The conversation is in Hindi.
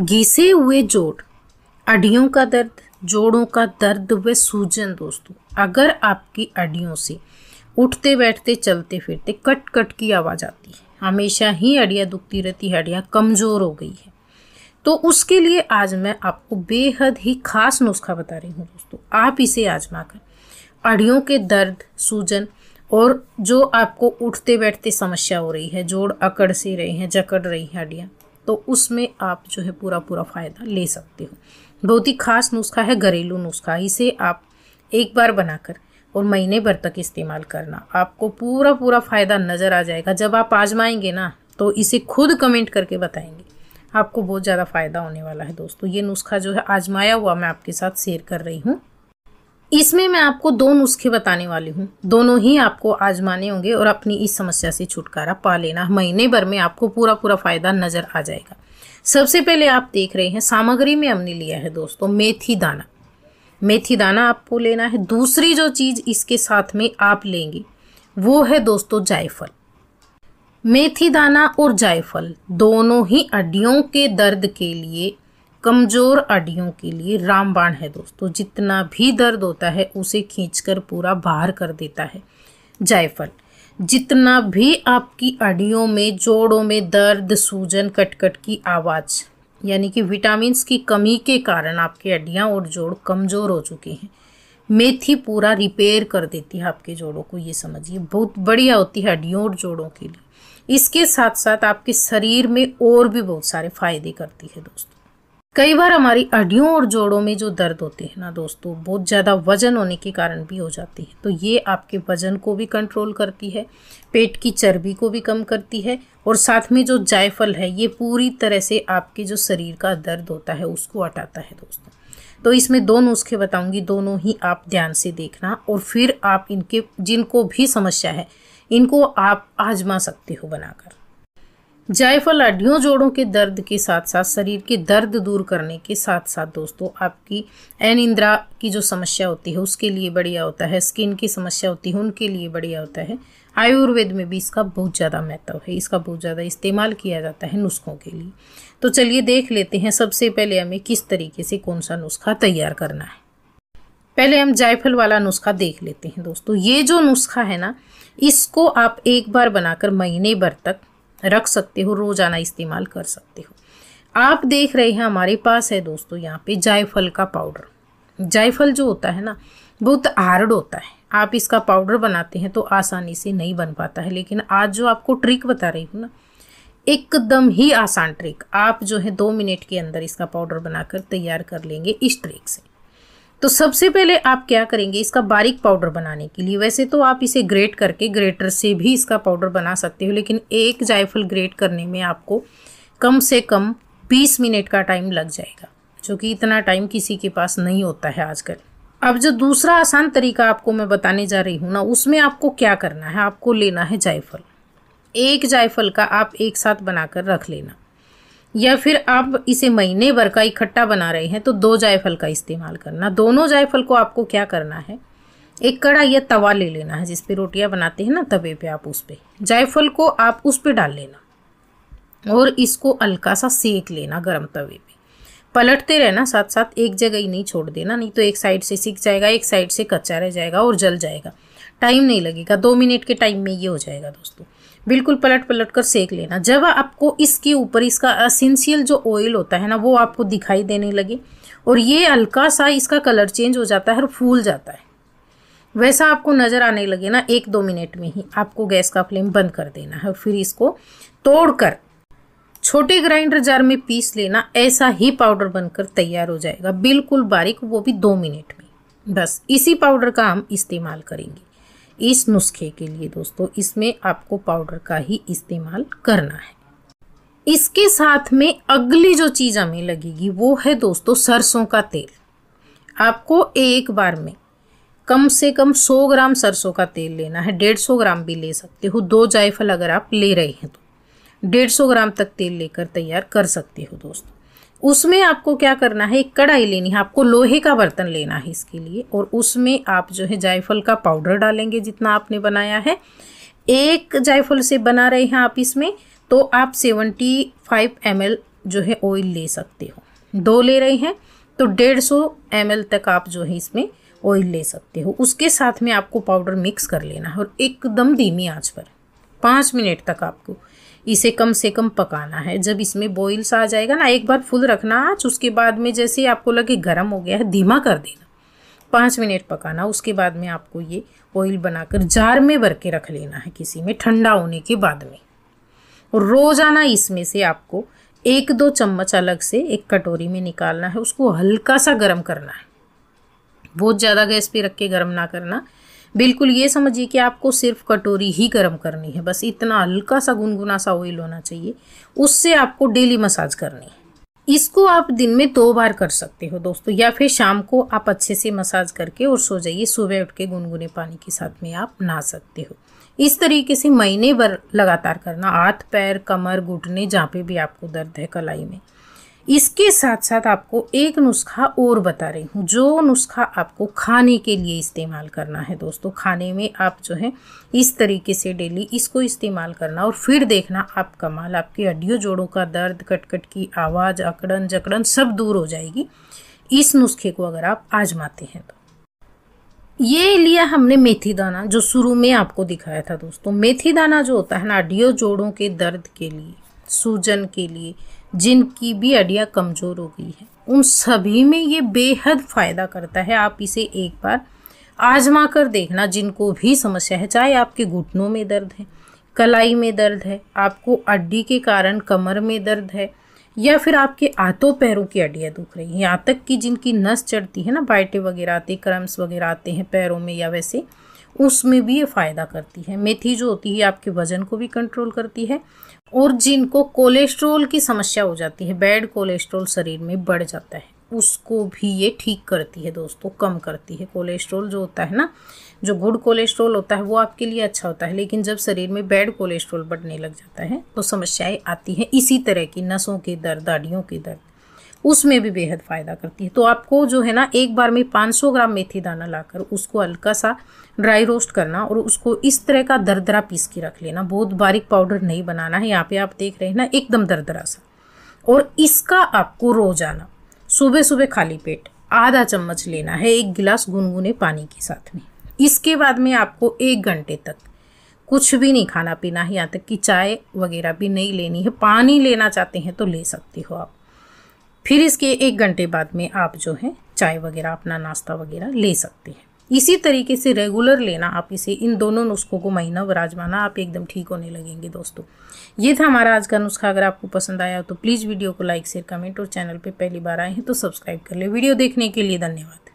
घिसे हुए जोड़ अड्डियों का दर्द जोड़ों का दर्द व सूजन दोस्तों अगर आपकी अड्डियों से उठते बैठते चलते फिरते कट कट की आवाज़ आती है हमेशा ही अड़ियाँ दुखती रहती है कमज़ोर हो गई है तो उसके लिए आज मैं आपको बेहद ही खास नुस्खा बता रही हूँ दोस्तों आप इसे आजमा कर अड़ियों के दर्द सूजन और जो आपको उठते बैठते समस्या हो रही है जोड़ अकड़ से रहे हैं जकड़ रही हैं हड्डियाँ तो उसमें आप जो है पूरा पूरा फ़ायदा ले सकते हो बहुत ही खास नुस्खा है घरेलू नुस्खा इसे आप एक बार बनाकर और महीने भर तक इस्तेमाल करना आपको पूरा पूरा फ़ायदा नज़र आ जाएगा जब आप आजमाएंगे ना तो इसे खुद कमेंट करके बताएंगे आपको बहुत ज़्यादा फ़ायदा होने वाला है दोस्तों ये नुस्खा जो है आजमाया हुआ मैं आपके साथ शेयर कर रही हूँ इसमें मैं आपको दो नुस्खे बताने वाली हूँ दोनों ही आपको आजमाने होंगे और अपनी इस समस्या से छुटकारा पा लेना महीने भर में आपको पूरा पूरा फ़ायदा नज़र आ जाएगा सबसे पहले आप देख रहे हैं सामग्री में हमने लिया है दोस्तों मेथी दाना मेथी दाना आपको लेना है दूसरी जो चीज़ इसके साथ में आप लेंगी वो है दोस्तों जायफल मेथी दाना और जायफल दोनों ही अड्डियों के दर्द के लिए कमज़ोर अड्डियों के लिए रामबाण है दोस्तों जितना भी दर्द होता है उसे खींचकर पूरा बाहर कर देता है जायफल जितना भी आपकी अड्डियों में जोड़ों में दर्द सूजन कटकट की आवाज़ यानी कि विटामिन की कमी के कारण आपकी अड्डियाँ और जोड़ कमज़ोर हो चुके हैं मेथी पूरा रिपेयर कर देती है आपके जोड़ों को ये समझिए बहुत बढ़िया होती है हड्डियों और जोड़ों के लिए इसके साथ साथ आपके शरीर में और भी बहुत सारे फायदे करती है दोस्तों कई बार हमारी अड्डियों और जोड़ों में जो दर्द होते हैं ना दोस्तों बहुत ज़्यादा वजन होने के कारण भी हो जाती है तो ये आपके वजन को भी कंट्रोल करती है पेट की चर्बी को भी कम करती है और साथ में जो जायफल है ये पूरी तरह से आपके जो शरीर का दर्द होता है उसको हटाता है दोस्तों तो इसमें दो नुस्खे बताऊंगी दोनों ही आप ध्यान से देखना और फिर आप इनके जिनको भी समस्या है इनको आप आजमा सकते हो बनाकर जायफल हड्डियों जोड़ों के दर्द के साथ साथ शरीर के दर्द दूर करने के साथ साथ दोस्तों आपकी एन इंद्रा की जो समस्या होती है उसके लिए बढ़िया होता है स्किन की समस्या होती है उनके लिए बढ़िया होता है आयुर्वेद में भी इसका बहुत ज़्यादा महत्व है इसका बहुत ज़्यादा इस्तेमाल किया जाता है नुस्खों के लिए तो चलिए देख लेते हैं सबसे पहले हमें किस तरीके से कौन सा नुस्खा तैयार करना है पहले हम जायफल वाला नुस्खा देख लेते हैं दोस्तों ये जो नुस्खा है ना इसको आप एक बार बनाकर महीने भर तक रख सकते हो रोज़ाना इस्तेमाल कर सकते हो आप देख रहे हैं हमारे पास है दोस्तों यहाँ पे जायफल का पाउडर जायफल जो होता है ना बहुत हार्ड होता है आप इसका पाउडर बनाते हैं तो आसानी से नहीं बन पाता है लेकिन आज जो आपको ट्रिक बता रही हूँ ना एकदम ही आसान ट्रिक आप जो है दो मिनट के अंदर इसका पाउडर बनाकर तैयार कर लेंगे इस ट्रिक से तो सबसे पहले आप क्या करेंगे इसका बारीक पाउडर बनाने के लिए वैसे तो आप इसे ग्रेट करके ग्रेटर से भी इसका पाउडर बना सकते हो लेकिन एक जायफल ग्रेट करने में आपको कम से कम बीस मिनट का टाइम लग जाएगा जो कि इतना टाइम किसी के पास नहीं होता है आजकल अब जो दूसरा आसान तरीका आपको मैं बताने जा रही हूँ ना उसमें आपको क्या करना है आपको लेना है जायफल एक जायफल का आप एक साथ बनाकर रख लेना या फिर आप इसे महीने भर का इकट्ठा बना रहे हैं तो दो जायफल का इस्तेमाल करना दोनों जायफल को आपको क्या करना है एक कड़ा या तवा ले लेना है जिस पे रोटियां बनाते हैं ना तवे पे आप उस पर जायफल को आप उस पर डाल लेना और इसको हल्का सा सेक लेना गर्म तवे पे पलटते रहना साथ साथ एक जगह ही नहीं छोड़ देना नहीं तो एक साइड से सीख जाएगा एक साइड से कच्चा रह जाएगा और जल जाएगा टाइम नहीं लगेगा दो मिनट के टाइम में ये हो जाएगा दोस्तों बिल्कुल पलट पलट कर सेक लेना जब आपको इसके ऊपर इसका असेंशियल जो ऑयल होता है ना वो आपको दिखाई देने लगे और ये हल्का सा इसका कलर चेंज हो जाता है और फूल जाता है वैसा आपको नज़र आने लगे ना एक दो मिनट में ही आपको गैस का फ्लेम बंद कर देना है फिर इसको तोड़कर छोटे ग्राइंडर जार में पीस लेना ऐसा ही पाउडर बनकर तैयार हो जाएगा बिल्कुल बारीक वो भी दो मिनट में बस इसी पाउडर का हम इस्तेमाल करेंगे इस नुस्खे के लिए दोस्तों इसमें आपको पाउडर का ही इस्तेमाल करना है इसके साथ में अगली जो चीज़ हमें लगेगी वो है दोस्तों सरसों का तेल आपको एक बार में कम से कम 100 ग्राम सरसों का तेल लेना है 150 ग्राम भी ले सकते हो दो जायफल अगर आप ले रहे हैं तो 150 ग्राम तक तेल लेकर तैयार कर सकते हो दोस्तों उसमें आपको क्या करना है एक कढ़ाई लेनी है आपको लोहे का बर्तन लेना है इसके लिए और उसमें आप जो है जायफल का पाउडर डालेंगे जितना आपने बनाया है एक जायफल से बना रहे हैं आप इसमें तो आप सेवेंटी फाइव एम जो है ऑयल ले सकते हो दो ले रहे हैं तो डेढ़ सौ एम तक आप जो है इसमें ऑयल ले सकते हो उसके साथ में आपको पाउडर मिक्स कर लेना है और एकदम धीमी आँच पर पाँच मिनट तक आपको इसे कम से कम पकाना है जब इसमें बॉइल्स आ जाएगा ना एक बार फुल रखना आँच उसके बाद में जैसे आपको लगे गर्म हो गया है धीमा कर देना पाँच मिनट पकाना उसके बाद में आपको ये ऑयल बनाकर जार में भर के रख लेना है किसी में ठंडा होने के बाद में और रोज़ाना इसमें से आपको एक दो चम्मच अलग से एक कटोरी में निकालना है उसको हल्का सा गर्म करना है बहुत ज़्यादा गैस पे रख के गर्म ना करना बिल्कुल ये समझिए कि आपको सिर्फ कटोरी ही गर्म करनी है बस इतना हल्का सा गुनगुना सा ऑयल होना चाहिए उससे आपको डेली मसाज करनी है इसको आप दिन में दो बार कर सकते हो दोस्तों या फिर शाम को आप अच्छे से मसाज करके और सो जाइए सुबह उठ के गुनगुने पानी के साथ में आप नहा सकते हो इस तरीके से महीने भर लगातार करना हाथ पैर कमर घुटने जहाँ पे भी आपको दर्द है कलाई में इसके साथ साथ आपको एक नुस्खा और बता रही हूँ जो नुस्खा आपको खाने के लिए इस्तेमाल करना है दोस्तों खाने में आप जो है इस तरीके से डेली इसको इस्तेमाल करना और फिर देखना आप कमाल आपके हड्डियों जोड़ों का दर्द कटकट की आवाज़ अकड़न जकड़न सब दूर हो जाएगी इस नुस्खे को अगर आप आजमाते हैं तो ये लिया हमने मेथी दाना जो शुरू में आपको दिखाया था दोस्तों मेथी दाना जो होता है ना हड्डियों जोड़ों के दर्द के लिए सूजन के लिए जिनकी भी हड्डियाँ कमज़ोर हो गई है उन सभी में ये बेहद फ़ायदा करता है आप इसे एक बार आजमा कर देखना जिनको भी समस्या है चाहे आपके घुटनों में दर्द है कलाई में दर्द है आपको अड्डी के कारण कमर में दर्द है या फिर आपके हाथों पैरों की अड्डियाँ दुख रही हैं यहाँ तक कि जिनकी नस चढ़ती है ना बाइटे वगैरह आते क्रम्स वगैरह आते हैं पैरों में या वैसे उसमें भी ये फ़ायदा करती है मेथी जो होती है आपके वजन को भी कंट्रोल करती है और जिनको कोलेस्ट्रोल की समस्या हो जाती है बैड कोलेस्ट्रोल शरीर में बढ़ जाता है उसको भी ये ठीक करती है दोस्तों कम करती है कोलेस्ट्रोल जो होता है ना जो गुड कोलेस्ट्रोल होता है वो आपके लिए अच्छा होता है लेकिन जब शरीर में बैड कोलेस्ट्रोल बढ़ने लग जाता है तो समस्याएं आती हैं इसी तरह की नसों के दर्द दाढ़ियों के दर्द उसमें भी बेहद फ़ायदा करती है तो आपको जो है ना एक बार में 500 ग्राम मेथी दाना लाकर उसको हल्का सा ड्राई रोस्ट करना और उसको इस तरह का दरदरा पीस के रख लेना बहुत बारीक पाउडर नहीं बनाना है यहाँ पे आप देख रहे हैं ना एकदम दरदरा सा और इसका आपको रोजाना सुबह सुबह खाली पेट आधा चम्मच लेना है एक गिलास गुनगुने पानी के साथ में इसके बाद में आपको एक घंटे तक कुछ भी नहीं खाना पीना है यहाँ तक कि चाय वगैरह भी नहीं लेनी है पानी लेना चाहते हैं तो ले सकते हो आप फिर इसके एक घंटे बाद में आप जो है चाय वगैरह अपना नाश्ता वगैरह ले सकते हैं इसी तरीके से रेगुलर लेना आप इसे इन दोनों नुस्खों को महीना वराजमाना आप एकदम ठीक होने लगेंगे दोस्तों ये था हमारा आज का नुस्खा अगर आपको पसंद आया तो प्लीज़ वीडियो को लाइक शेयर कमेंट और चैनल पर पहली बार आए हैं तो सब्सक्राइब कर लें वीडियो देखने के लिए धन्यवाद